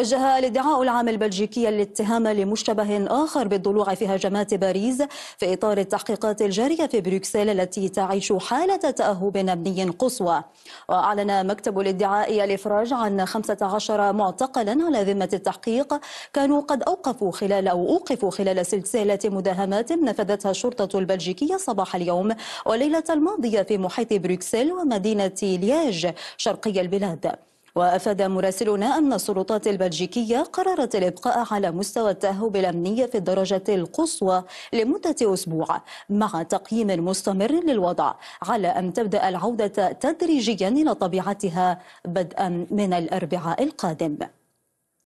وجه الادعاء العام البلجيكي الاتهام لمشتبه آخر بالضلوع في هجمات باريس في إطار التحقيقات الجارية في بروكسل التي تعيش حالة تأهب أمني قصوى وأعلن مكتب الادعاء الإفراج عن 15 معتقلا على ذمة التحقيق كانوا قد أوقفوا خلال أو أوقفوا خلال سلسلة مداهمات نفذتها الشرطة البلجيكية صباح اليوم وليلة الماضية في محيط بروكسل ومدينة لياج شرقي البلاد وأفاد مراسلنا أن السلطات البلجيكية قررت الإبقاء على مستوى التأهب الأمني في الدرجة القصوى لمدة أسبوع مع تقييم مستمر للوضع على أن تبدأ العودة تدريجيا إلى طبيعتها بدءا من الأربعاء القادم